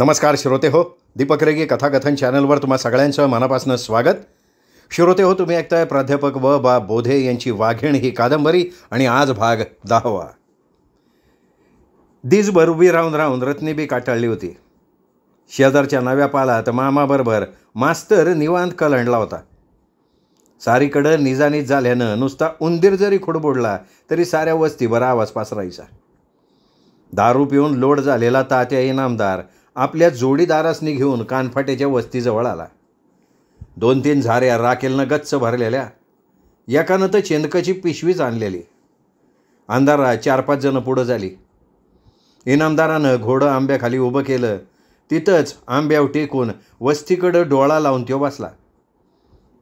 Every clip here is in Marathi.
नमस्कार श्रोते हो दीपक रेगे कथाकथन चॅनलवर तुम्हा सगळ्यांचं मनापासून स्वागत श्रोते हो तुम्ही ऐकताय प्राध्यापक व बा बोधे यांची वाघिण ही कादंबरी आणि आज भाग दहावा दीज उभी राहून राहून रत्नी बी काटाळली होती शेजारच्या नव्या पालात मामाबरोबर मास्तर निवांत कल आणला होता सारीकडं निजानीज झाल्यानं नुसता उंदीर जरी खुडबुडला तरी साऱ्या वस्तीवर आवाज पसरायचा दारू पिऊन लोड झालेला तात्या इनामदार आपल्या जोडीदारासनी घेऊन कानफाट्याच्या वस्तीजवळ आला दोन तीन झाऱ्या राखेलनं गच्च भरलेल्या एकानं तर चेंदकाची पिशवीच आणलेली अंधारा चार पाच जणं पुढं झाली इनामदारानं घोडं आंब्याखाली उभं केलं तिथंच आंब्याव टेकून वस्तीकडं डोळा लावून तो बसला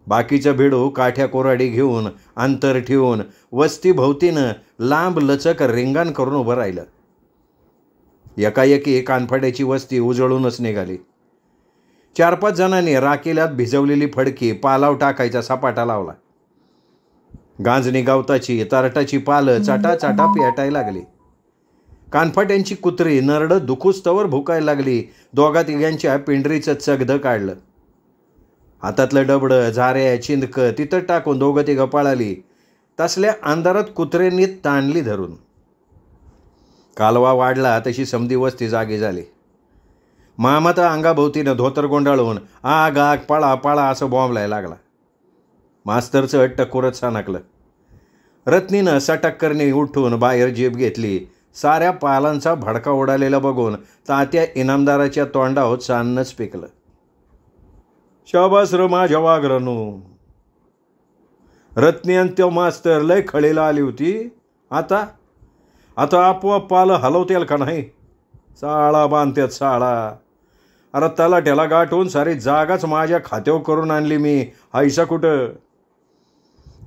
बाकीचं भिडू काठ्या कोराडी घेऊन अंतर ठेवून वस्तीभोवतीनं लांब लचक रिंगाण करून उभं राहिलं एकाएकी कानफड्याची वस्ती उजळूनच निघाली चार पाच जणांनी राखेल्यात भिजवलेली फडकी पालाव टाकायचा सपाटा लावला गांजणी गावताची तारटाची पालं चाटा चाटा पेटायला लागली कानफाट्यांची कुत्री नरड दुखुस्तवर भुकायला लागली दोघा तिघांच्या पिंढरीचं चगध काढलं हातातलं डबडं झारे चिंदक तिथं टाकून दोघं तिघं आली तसल्या अंधारात कुत्र्यांनी ताणली धरून कालवा वाढला तशी समधी वस्ती जागी झाली मामाता अंगाभोवतीनं धोतर गोंडाळून आग आग पाळा पाळा असं बॉम्बलाय लागला मास्तरचं अट्ट कोरत रत्नीनं सटक्करने उठून बाहेर जीप घेतली साऱ्या पालांचा भडका उडालेला बघून तात्या इनामदाराच्या तोंडावर साननंच पिकलं शाबास र माझ्या रत्नी आणि तो मास्तर लय खळीला आली होती आता आता आपोआप आलं हलवतील का नाही चाळा बांधत्यात चाळा अरे त्याला ठेला गाठून सारी जागाच माझ्या खात्यावर करून आणली मी हा कुठं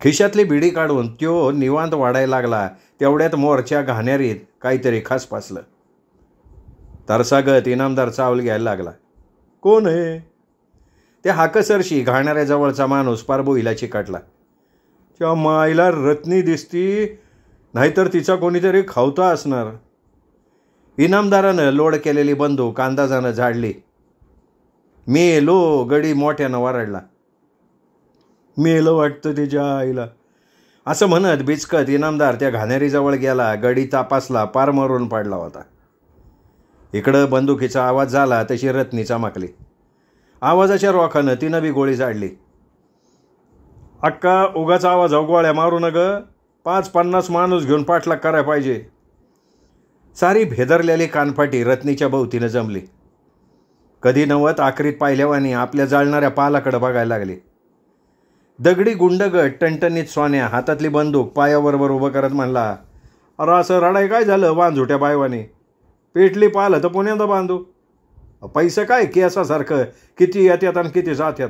खिशातली बिडी काढून त्यो निवांत वाढायला लागला तेवढ्यात मोरच्या घाण्यारीत काहीतरी खास पासलं तरसागत इनामदार चावल घ्यायला लागला कोण हे त्या हाकसरशी घाणाऱ्याजवळचा माणूस पारबो हिला चिकाटला त्या माईला रत्नी दिसती नाहीतर तिचा कोणीतरी खावता असणार इनामदारानं लोड केलेली बंदूक अंदाजानं झाडली मेलो गडी मोठ्यानं वरडला लो वाटतं तिच्या आईला असं म्हणत बिचकत इनामदार त्या घाणेरीजवळ गेला गडी तापासला पार मरून पाडला होता इकडं बंदुकीचा आवाज झाला तशी रत्नी चमकली आवाजाच्या रोखानं तिनं बी गोळी झाडली अक्का उगाचा आवाज अवगोळ्या मारू न पाच पन्नास माणूस घेऊन पाठलाग करायला पाहिजे सारी भेदरलेली कानफाटी रत्नीच्या भोवतीनं जमली कधी नवत आकरीत पाहिल्यावानी आपल्या जाळणाऱ्या पालाकडं बघायला लागले दगडी गुंडगट टणटणीत सोन्या हातातली बंदूक पायाबरोबर उभं करत म्हणला अरे असं रडाय काय झालं बांधुट्या बायवाने पेटली पाहिलं तर पुण्यांदा बांधू पैसं काय केसासारखं किती येत्यात आणि किती जात्यात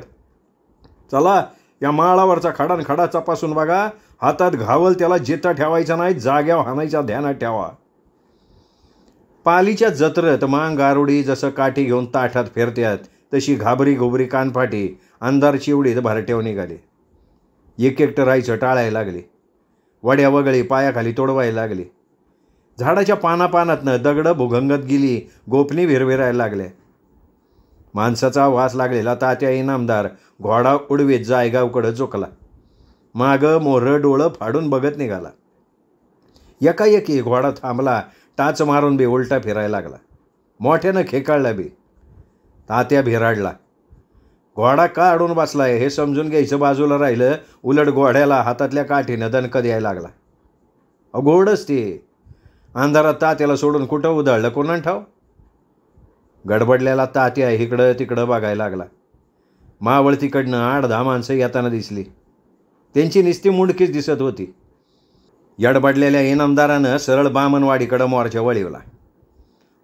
चला या माळावरचा खडान खडा तपासून बघा हातात घावल त्याला जेता ठेवायचा नाही जाग्या हाणायचा ध्यानात ठेवा पालीच्या जत्रत मांग जसं काठी घेऊन ताठात फिरत्यात तशी घाबरी घोबरी कानफाटी अंधार चिवडीत भारट्यावर निघाले एक एकटं राहायचं टाळायला लागले वड्या वगळी पायाखाली तोडवायला लागले झाडाच्या पानापानातनं दगडं भुगंगत गेली गोपनी विरविरायला लागल्या माणसाचा वास लागलेला तात्या इनामदार घोडा उडवीत जायगावकडं चुकला मागं मोरं डोळं फाडून बघत निघाला एकाएकी घोडा थांबला टाच मारून बी उलटा फिरायला लागला मोठ्यानं खेकाळला बी तात्या भिराडला घोडा का अडून बसलाय हे समजून घ्यायचं बाजूला राहिलं उलट घोड्याला हातातल्या काठीनं दणक द्यायला लागला अघोडच ते अंधारात तात्याला सोडून कुठं उधळलं कोणा ठाव गडबडलेला तात्या इकडं तिकडं बघायला लागला मावळ तिकडनं आठ दहा माणसं येताना दिसली त्यांची निस्ती मुंडकीच दिसत होती यडबडलेल्या इनामदारानं सरळ बामनवाडीकडं मोर्चा वळिवला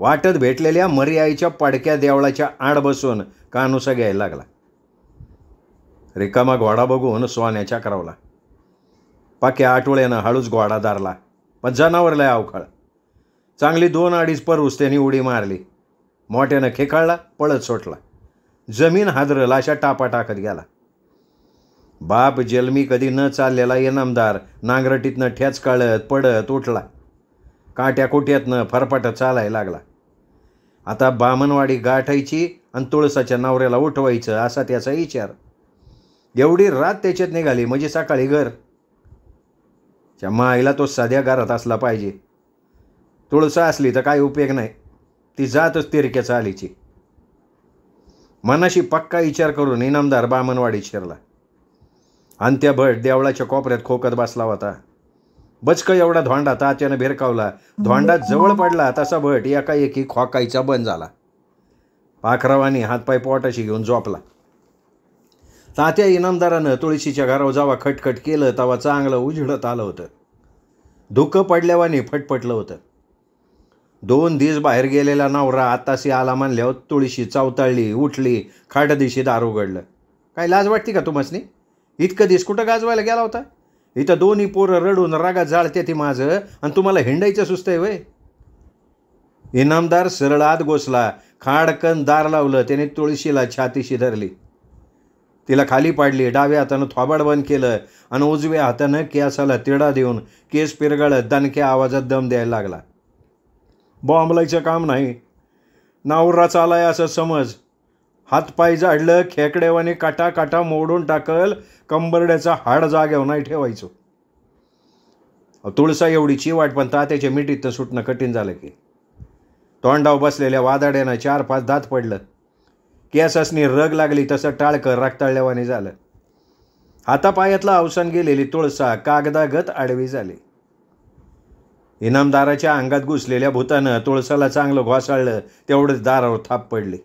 वाटत भेटलेल्या मर्याईच्या पडक्या देवळाच्या आड बसून कानुसा घ्यायला लागला रिकामा घोडा बघून सोन्याच्या करावला पाक्या आठवळ्यानं हळूच घोडा दारला पण जनावरला अवकाळ चांगली दोन अडीच परूस त्यांनी उडी मारली मोठ्यानं खेकाळला पळत सोटला जमीन हादरला अशा टापा टाकत गेला बाप जलमी कधी न चाललेला इनामदार नांगरटीतनं ठ्याच काळत पडत उठला काट्या कोट्यातनं फरफाट चालायला लागला आता बामणवाडी गाठायची आणि तुळसाच्या नवऱ्याला उठवायचं असा त्याचा विचार एवढी रात त्याच्यात निघाली म्हणजे सकाळी घर त्या माईला तो साध्या घरात असला पाहिजे तुळसा असली तर काही उपयोग नाही ती जातच तिरक्याचा आलीची मनाशी पक्का विचार करून इनामदार बामणवाडीत शिरला आणि त्या भट देवळाच्या कोपऱ्यात खोकत बसला होता बचक एवढा धोंडा ताच्यानं भिरकावला धोंडा जवळ पडला तसा भट एकाएकी खोकायचा बंद झाला पाखरावानी हातपाय पोटाशी घेऊन झोपला तात्या इनामदारानं तुळशीच्या घरावर जावा खटखट केलं तवा चांगलं उजळत आलं होतं धुकं पडल्यावानी फटफटलं होतं दोन दिस बाहेर गेलेला नवरा आताशी आला मानल्यावर तुळशी चावताळली उठली खाडदिशी दार उघडलं काय लाज वाटते का तुमसनी इतकं दिस कुठं गाजवायला गेला होता इथं दोन्ही पोरं रडून रागात जाळते ती माझं आणि तुम्हाला हिंडायचं सुस्त आहे वय इनामदार सरळ आत घोसला खाडकन दार लावलं त्याने तुळशीला छातीशी धरली तिला खाली पाडली डाव्या हातानं थोबाड बंद केलं आणि उजव्या हातानं केसाला तिडा देऊन केस पिरगळत दणक्या आवाजात दम द्यायला लागला बॉम्बलायचं काम नाही नावराचा आलाय असं समज हातपाय जाडलं खेकड्यावाने काटा काटा मोडून टाकल कंबरड्याचा हाड जाग्यावर नाही ठेवायचो तुळसा एवढीची वाट पण तात्याच्या मिठीतनं सुटणं कठीण झालं की तोंडाव बसलेल्या वादाड्यानं चार पाच दात पडलं केसासनी रग लागली तसं टाळकर रक्ताळल्यावाने झालं हातापायातलं अवसान गेलेली तुळसा कागदागत आडवी झाली इनामदाराच्या अंगात घुसलेल्या भूतानं तुळसाला चांगलं घोसाळलं तेवढंच दारावर थाप पडली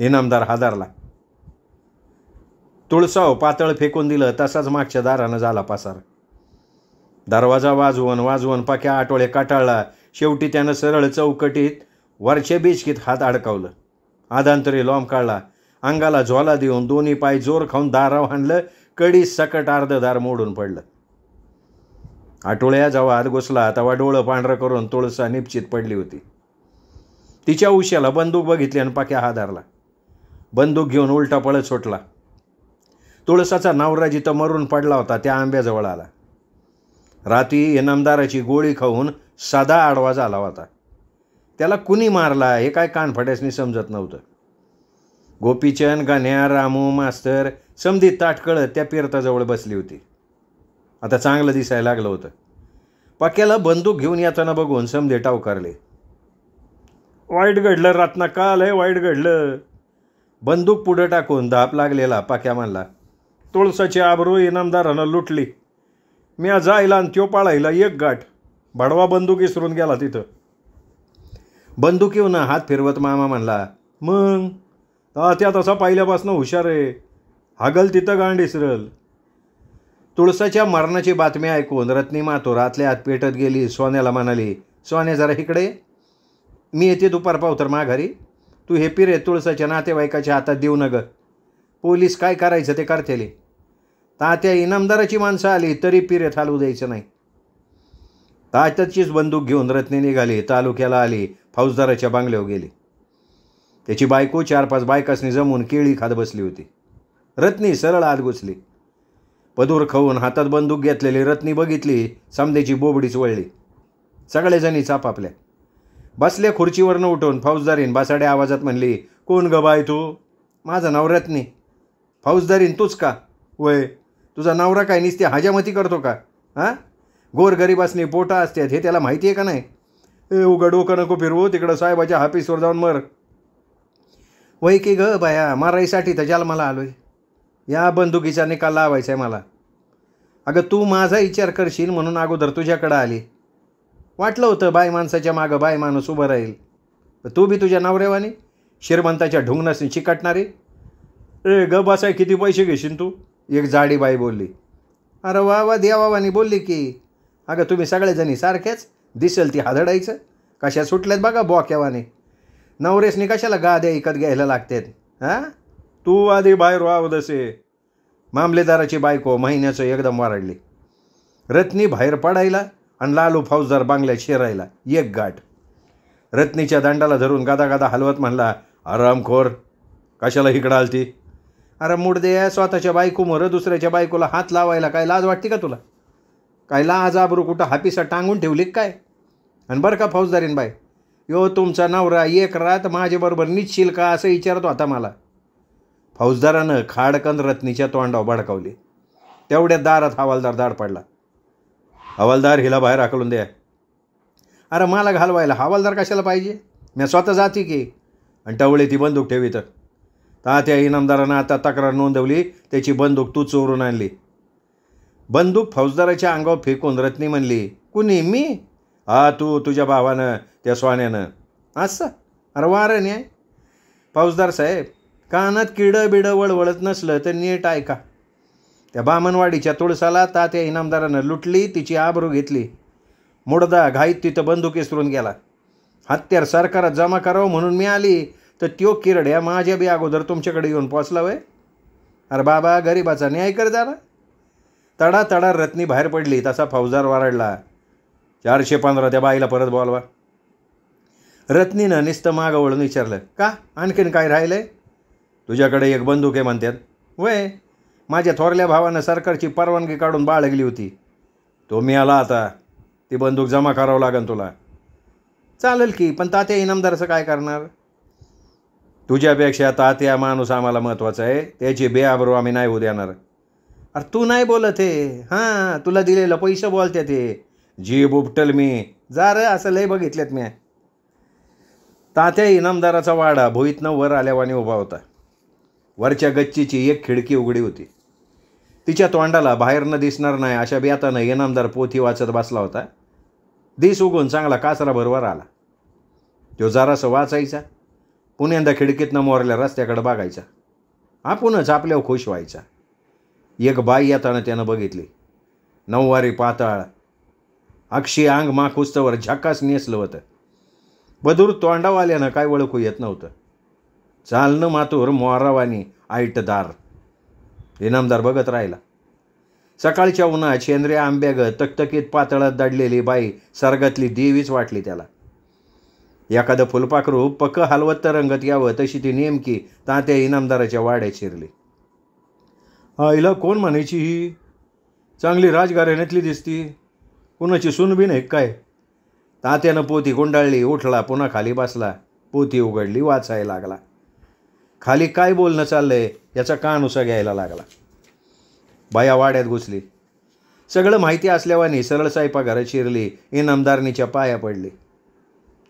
इनामदार हादरला तुळसाव पातळ फेकून दिलं तसाच मागच्या दारानं झाला पासार दरवाजा वाजवून वाजवून पाक्या आटोळे काटाळला शेवटी त्यानं सरळ चौकटीत वरचे बिचकीत हात अडकावलं आदांतरी लॉम काढला अंगाला झोला देऊन दोन्ही पाय जोर खाऊन दाराव हाणलं कडी सकट दार मोडून पडलं आटोळ्या जेव्हा हात घुसला तेव्हा डोळं पांढरं करून तुळसा निपचित पडली होती तिच्या उश्याला बंदूक बघितली आणि पाक्या हादारला बंदूक घेऊन उलटा पळत सुटला तुळसाचा नवरा जिथं मरून पडला होता त्या आंब्याजवळ आला रात्री इनामदाराची गोळी खाऊन साधा आडवा झाला होता त्याला कुणी मारला हे काय कानफड्यासनी समजत नव्हतं गोपीचंद गाण्या रामू मास्तर समधी ताटकळत त्या पिरताजवळ बसली होती आता चांगलं दिसायला लागलं होतं पाक्याला बंदूक घेऊन येताना बघून समधे टावकारले वाईट घडलं रातना काल आहे वाईट घडलं बंदूक पुढं टाकून धाप लागलेला पाक्या म्हणला तुळसाची आबरू इनामदारानं लुटली मी आईला आणि त्यो पाळायला एक गाठ भडवा बंदूक इसरून गेला तिथं येऊन हात फिरवत मामा म्हणला मग त्या तसा पाहिल्यापासून हुशार आहे हागल तिथं गांड इसरल तुळसाच्या मरणाची बातमी ऐकून रत्नी मातो हात आत पेटत गेली सोन्याला म्हणाली सोन्या जरा इकडे मी येते दुपार पावतर माघारी तू हे पिरे तुळसाच्या नातेवाईकाच्या हातात देऊ न पोलीस काय करायचं ते करतेले तात्या इनामदाराची माणसं आली तरी पिरे थालू द्यायचं नाही तात्याचीच बंदूक घेऊन रत्ने निघाली तालुक्याला आली फौजदाराच्या बांगल्यावर गेली त्याची बायको चार पाच बायकासनी जमून केळी खात बसली होती रत्नी सरळ आत घुसली पदूर खाऊन हातात बंदूक घेतलेली रत्नी बघितली समदेची बोबडीच वळली सगळेजणी चापापल्या बसले खुर्चीवरनं उठून फौजदारीन बासाड्या आवाजात म्हणली कोण ग बाय तू माझा नवऱ्यातनी फौजदारीन तूच का वय तुझा नवरा काय निसते हाजामती करतो का हां असणे पोटा असतात हे त्याला माहिती आहे का नाही ए उघड का नको फिरवू तिकडं साहेबाच्या हापीसवर जाऊन मर वय की ग बाया माराईसाठी तर ज्याला मला आलोय या बंदुकीचा निकाल लावायचा आहे मला अगं तू माझा विचार करशील म्हणून अगोदर तुझ्याकडं आली वाटलं होतं बाय माणसाच्या मागं बाय माणूस उभं राहील तू बी तुझ्या नवरेवानी श्रीमंताच्या ढुंगणासनी चिकटणारी ए ग बसाय किती पैसे घेशील तू एक जाडी बाई बोलली अरे वा वा देवावानी बोलली की अगं तुम्ही सगळेजणी सारख्याच दिसेल ती हादडायचं कशा सुटल्यात बघा बॉक्यावाने नवरेसनी कशाला गाद्या इकत घ्यायला लागतात हां तू आधी बाहेर वावदसे मामलेदाराची बायको महिन्याचं एकदम वारडली रत्नी बाहेर पडायला आणि लालू फौजदार बांगल्यात शिरायला एक गाठ रत्नीच्या दांडाला धरून गादा गादा हलवत म्हणला आरामखोर कशाला इकडं आलती अरे मुडदे स्वतःच्या बायकोमोर दुसऱ्याच्या बायकोला हात लावायला काय लाज वाटते का तुला काय लाज आबरू कुठं हापिसा टांगून ठेवली काय आणि बरं का फौजदारीन बाय यो तुमचा नवरा एक रात माझ्याबरोबर निश्चिल का असं विचारतो आता मला फौजदारानं खाडकन रत्नीच्या तोंडावर भडकावली तेवढ्या दारात हवालदार दाड पडला हवालदार हिला बाहेर आकलून द्या अरे मला घालवायला हवालदार कशाला पाहिजे मी स्वतः जाते की आणि टवळे ती बंदूक ठेवी तर त्या इनामदारानं आता तक्रार नोंदवली त्याची बंदूक तू चोरून आणली बंदूक फौजदाराच्या अंगावर फेकून रत्नी म्हणली कुणी मी हा तू तुझ्या भावानं त्या स्वाण्यानं असं अरे वारं आहे फौजदार साहेब कानात किडं बिडं वळवळत नसलं तर नीट ऐका त्या बामनवाडीच्या तुळसाला तात्या इनामदारानं लुटली तिची आबरू घेतली मुडदा घाईत तिथं बंदुकी सरून गेला हत्यार सरकारात जमा करावं म्हणून मी आली तर त्यो किरड्या माझ्या बी अगोदर तुमच्याकडे येऊन पोचला वय अरे बाबा गरिबाचा न्याय कर जरा तडा तडा रत्नी बाहेर पडली तसा फौजदार वारडला चारशे पंधरा त्या बाईला परत बोलवा रत्नीनं निस्त मागं विचारलं का आणखीन काय राहिलं तुझ्याकडे एक बंदूक आहे म्हणतात वय माझ्या थोरल्या भावानं सरकारची परवानगी काढून बाळगली होती तो मी आला आता ती बंदूक जमा करावं लागेल तुला चालेल की पण तात्या इनामदाराचं काय करणार तुझ्यापेक्षा तात्या माणूस आम्हाला महत्त्वाचा आहे त्याची बेआबरू आम्ही नाही होऊ देणार अरे तू नाही बोलत हे हां तुला दिलेलं पैसे बोलते ते जीब उपटल मी जा रे असं लय बघितलेत मी तात्या इनामदाराचा वाडा भोईतनं वर आल्यावाने उभा होता वरच्या गच्चीची एक खिडकी उघडी होती तिच्या तोंडाला न दिसणार नाही अशा बियातानं इनामदार पोथी वाचत बसला होता दिस उगून चांगला कासरा बरोबर आला तो जरासं वाचायचा पुण्यांदा खिडकीतनं मोरल्या रस्त्याकडे बघायचा आपणच आपल्यावर खुश व्हायचा एक बाई येताना त्यानं बघितली नऊवारी पाताळ अक्षी अंग माखुस्तवर झकास नेसलं होतं बदूर तोंडावाल्यानं काय ओळखू येत नव्हतं चालणं मातूर मोरावानी आयटदार इनामदार बघत राहिला सकाळच्या उन्हा शेंद्रे आंब्यागत तकतकीत पातळात दडलेली बाई सरगतली देवीच वाटली त्याला एखादं फुलपाखरू पक्क हलवत्त रंगत यावं तशी ती नेमकी तात्या इनामदाराच्या वाड्यात शिरली आईला कोण म्हणायची ही चांगली राजघराण्यातली दिसती कुणाची सुनबी नाही काय तात्यानं पोती गुंडाळली उठला पुन्हा खाली बसला पोती उघडली वाचायला लागला खाली काय बोलणं चाललंय याचा कान उसा घ्यायला लागला बाया वाड्यात घुसली सगळं माहिती असल्यावानी सरळ घरात शिरली इनामदारणीच्या पाया पडली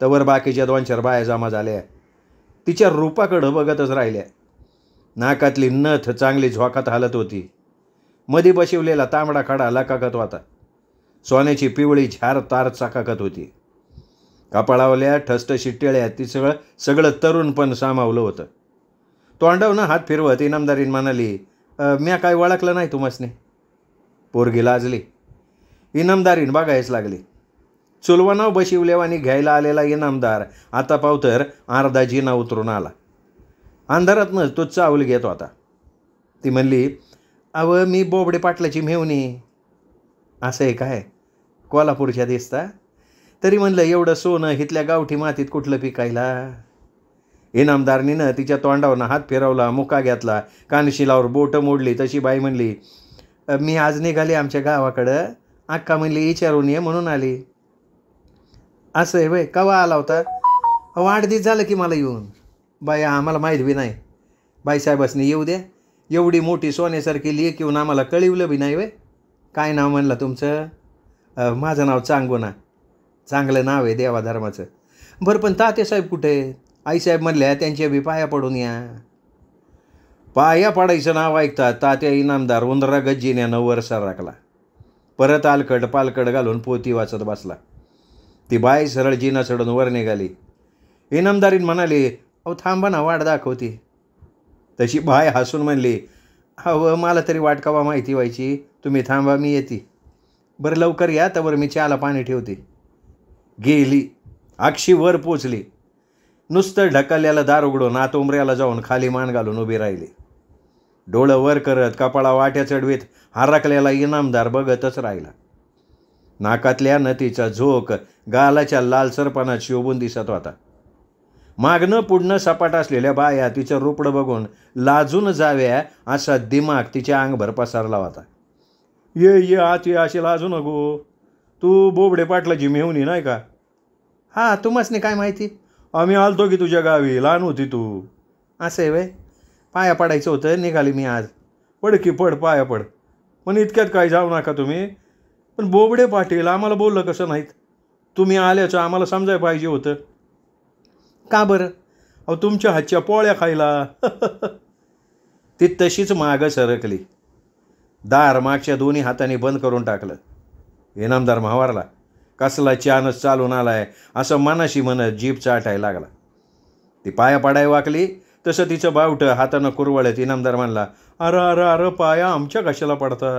तवर बाकीच्या दोन बाया जमा झाल्या तिच्या रूपाकडं बघतच राहिल्या नाकातली नथ चांगली झोकात हालत होती मधी बशिवलेला तांबडा खडा लकाकत होता सोन्याची पिवळी झार तार चाकाकत होती कपाळावल्या ठस्ट शिट्टेळ्या ती सगळं सगळं तरुण पण सामावलं होतं तोंडावनं हात फिरवत इनामदारीन म्हणाली म्या काय ओळखलं नाही तुमसने पोरगी लाजली इनामदारीन बघायच लागली चुलवानाव बशिवलेवानी घ्यायला आलेला इनामदार आता पावतर अर्धा उतरून आला अंधारातनंच तो चावल घेतो आता ती म्हणली अव मी बोबडे पाटलाची मेवणी असं आहे काय कोल्हापूरच्या दिसता तरी म्हणलं एवढं सोनं इथल्या गावठी मातीत कुठलं पिकायला इनामदारनीनं तिच्या तोंडावरनं हात फिरवला मुका घेतला कानशिलावर बोटं मोडली तशी बाई म्हणली मी आज निघाली आमच्या गावाकडं अक्का म्हणली विचारून ये म्हणून आली असं आहे वय कवा आला होता वाढदिस झालं की मला येऊन बाई आम्हाला माहीत बी नाही बाईसाहेबासनी येऊ दे एवढी मोठी सोन्यासारखी लेख येऊन आम्हाला कळवलं बी नाही वय काय नाव म्हणलं तुमचं माझं नाव चांगोना चांगलं नाव आहे देवाधर्माचं बरं पण तातेसाहेब कुठे आईसाहेब म्हणल्या त्यांच्या बी पाया पडून या पाया पडायचं नाव ऐकतात तात्या इनामदार उंदरा वर सर राखला परत आलकड पालकड घालून पोती वाचत बसला ती बाय सरळ जीना चढून वर निघाली इनामदारीन म्हणाली अहो थांबा ना वाट दाखवते तशी बाय हसून म्हणली अहो मला तरी वाट माहिती व्हायची तुम्ही थांबा मी येते बरं लवकर या तर मी चहाला पाणी ठेवते गेली अक्षी वर पोचली नुसतं ढकलल्याला दार उघडून आत उमऱ्याला जाऊन खाली मान घालून उभी राहिली डोळं वर करत कपाळा वाट्या चढवीत हारकल्याला इनामदार बघतच राहिला नाकातल्या नतीचा झोक गालाच्या लालसरपणात शोभून दिसत होता मागणं पुढणं सपाट असलेल्या बाया तिचं रुपडं बघून लाजून जाव्या असा दिमाग तिच्या अंगभर पसरला होता ये ये आत ये अशी लाजू नको तू बोबडे पाटलाची मेहुनी नाही का हां नाही काय माहिती आम्ही आलतो की तुझ्या गावी लहान होती तू असे वय पाया पडायचं होतं निघाली मी आज पड की पड पाया पड पण इतक्यात काय जाऊ नका तुम्ही पण बोबडे पाटील आम्हाला बोललं कसं नाहीत तुम्ही आल्याचं आम्हाला समजायला पाहिजे होतं का बरं अहो तुमच्या हातच्या पोळ्या खायला ती तशीच मागं सरकली दार मागच्या दोन्ही हाताने बंद करून टाकलं इनामदार महावारला कसला चानस चालून आलाय असं मनाशी म्हणत जीभ चाटायला लागला ती पाया पडाय वाकली तसं तिचं बावटं हातानं कुरवळत इनामदार म्हणला अर अर अर पाया आमच्या कशाला पडता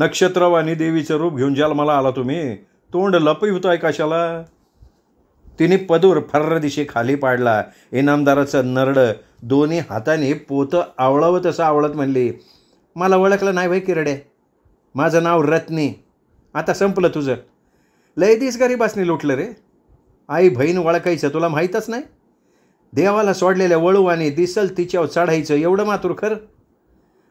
नक्षत्रवाणी देवीचं रूप घेऊन ज्याला मला आला तुम्ही तोंड होतोय कशाला तिने पदूर फर्र दिशी खाली पाडला इनामदाराचं नरड दोन्ही हाताने पोतं आवळावं तसं आवळत म्हणली मला ओळखलं नाही भाई किरडे माझं नाव रत्नी आता संपलं तुझं लय दिस गरिबासनी लुटलं रे आई बहीण वळखायचं तुला माहीतच नाही देवाला सोडलेल्या वळू आणि दिसल तिच्यावर चढायचं एवढं मातूर खरं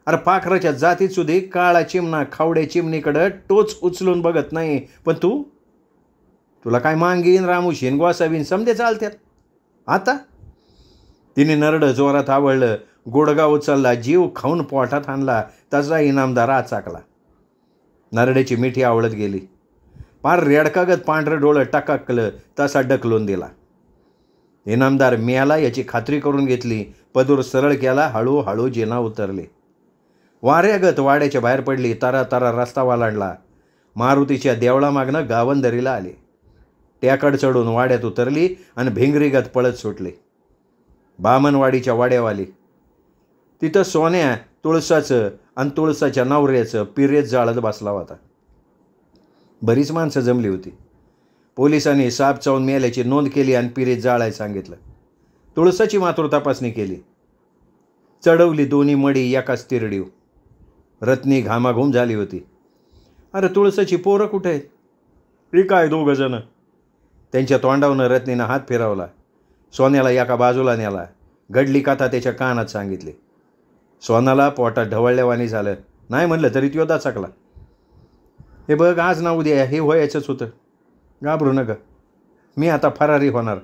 अरे पाखराच्या जातीत सुधी काळा चिमणा खावड्या चिमणीकडं टोच उचलून बघत नाही पण तू तुला काय मांगीन रामूशीन गोसावीन समजे चालत्यात आता तिने नरडं जोरात आवळलं गोडगाव उचलला जीव खाऊन पोटात आणला तसा इनामदार आचाकला नरड्याची मिठी आवळत गेली पार रेडकागत पांढरं डोळं टाकाकलं तसा ढकलून दिला इनामदार मियाला याची खात्री करून घेतली पदूर सरळ केला हळूहळू जिना उतरली वाऱ्यागत वाड्याच्या बाहेर पडली तारा तारा रस्ता वालांडला मारुतीच्या देवळामागनं गावंदरीला आले त्याकडं चढून वाड्यात उतरली आणि भिंगरीगत पळत सुटली बामनवाडीच्या वाड्यावाली तिथं सोन्या तुळसाचं आणि तुळसाच्या नवऱ्याचं पिरेत जाळत बसला होता बरीच माणसं जमली होती पोलिसांनी साप चावून मेल्याची नोंद केली आणि पिरीत जाळायला सांगितलं तुळसाची मात्र तपासणी केली चढवली दोन्ही मडी एकाच तिरडीव रत्नी घामाघूम झाली होती अरे तुळसाची पोरं कुठे आहेत ती काय जणं त्यांच्या तोंडावनं रत्नीनं हात फिरावला सोन्याला एका बाजूला नेला घडली कथा त्याच्या कानात सांगितली सोनाला पोटात ढवळल्यावानी झालं नाही म्हणलं तरी तो दाचकला हे बघ आज ना उद्या हे याच्याच होतं घाबरू नका मी आता फरारी होणार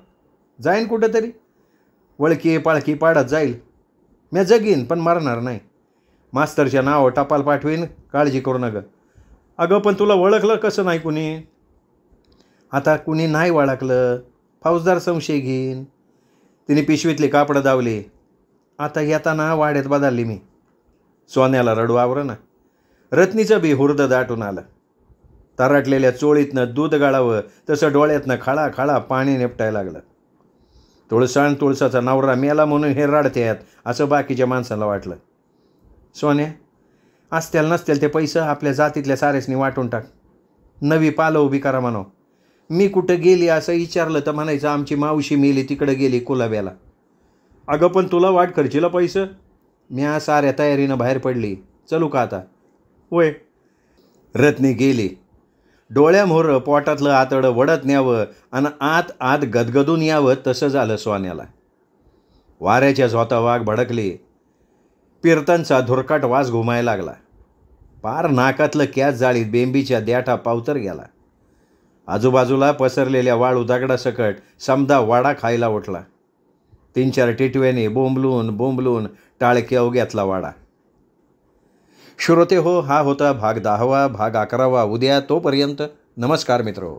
जाईन कुठं तरी वळकी पाळकी पाडत जाईल मी जगीन पण मरणार नाही मास्तरच्या नाव टपाल पाठवीन काळजी करू नका अगं पण तुला ओळखलं कसं नाही कुणी आता कुणी नाही वळखलं फौजदार संशय घेईन तिने पिशवीतली कापडं दावले आता येताना वाड्यात बदलली मी सोन्याला रडू आवरं ना रत्नीचं बी हुर्द दाटून आलं तारटलेल्या चोळीतनं दूध गाळावं तसं डोळ्यातनं खाळा खाळा पाणी निपटायला लागलं तुळसाण तुळसाचा नवरा मेला म्हणून हे रडते आहेत असं बाकीच्या माणसाला वाटलं सोन्या असतील नसतील ते पैसं आपल्या जातीतल्या सारेसनी वाटून टाक नवी पालं उभी करा म्हणो मी कुठं गेली असं विचारलं तर म्हणायचं आमची मावशी मेली तिकडं गेली कुलाब्याला अगं पण तुला वाट खर्चीला पैसं मी साऱ्या तयारीनं बाहेर पडली चलू का आता होय रत्नी गेली डोळ्यामोर पोटातलं आतडं वडत न्यावं आणि आत आत गदगदून यावं तसं झालं सोन्याला वाऱ्याच्या झोता वाघ भडकली पिरतांचा धुरकाट वास घुमायला लागला पार नाकातलं कॅच जाळीत बेंबीच्या द्याठा पावतर गेला आजूबाजूला पसरलेल्या वाळू दगडासकट समदा वाडा खायला उठला तीन चार टिटव्याने बोंबलून बोंबलून टाळक्या घेतला वाडा श्रोते हो हा होता भाग दहावा भाग अकरावा उद्या तोपर्यंत नमस्कार मित्रो